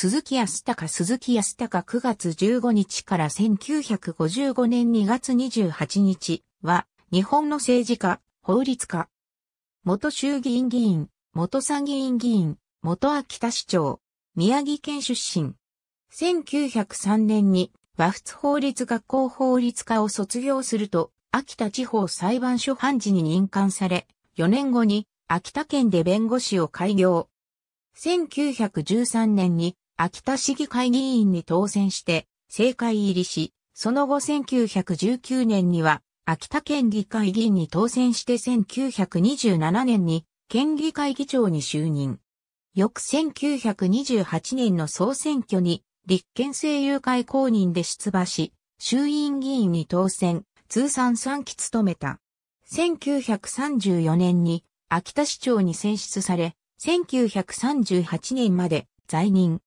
鈴木康隆鈴木康隆9月15日から1955年2月28日は、日本の政治家、法律家。元衆議院議員、元参議院議員、元秋田市長、宮城県出身。1903年に和仏法律学校法律家を卒業すると、秋田地方裁判所判事に任官され、4年後に秋田県で弁護士を開業。1913年に秋田市議会議員に当選して、政界入りし、その後1919年には、秋田県議会議員に当選して1927年に、県議会議長に就任。翌1928年の総選挙に、立憲政友会公認で出馬し、衆院議員に当選、通算3期務めた。1934年に秋田市長に選出され、1938年まで在任。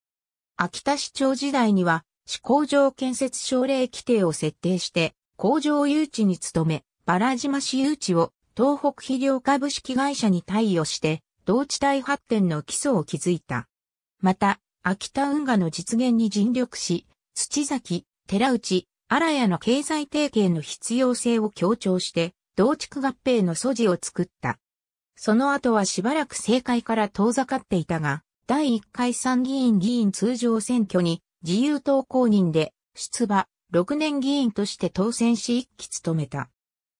秋田市長時代には、市工場建設奨励規定を設定して、工場誘致に努め、バラ島市誘致を東北肥料株式会社に貸与して、同地帯発展の基礎を築いた。また、秋田運河の実現に尽力し、土崎、寺内、荒谷の経済提携の必要性を強調して、同地区合併の素地を作った。その後はしばらく政界から遠ざかっていたが、第1回参議院議員通常選挙に自由党公認で出馬、6年議員として当選し一期務めた。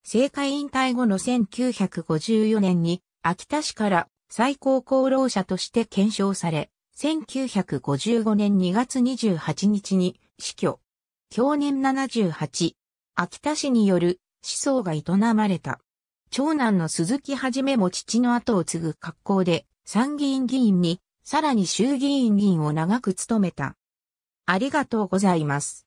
政界引退後の1954年に秋田市から最高功労者として検証され、1955年2月28日に死去。去年78。秋田市による思想が営まれた。長男の鈴木はじめも父の後を継ぐ格好で参議院議員にさらに衆議院議員を長く務めた。ありがとうございます。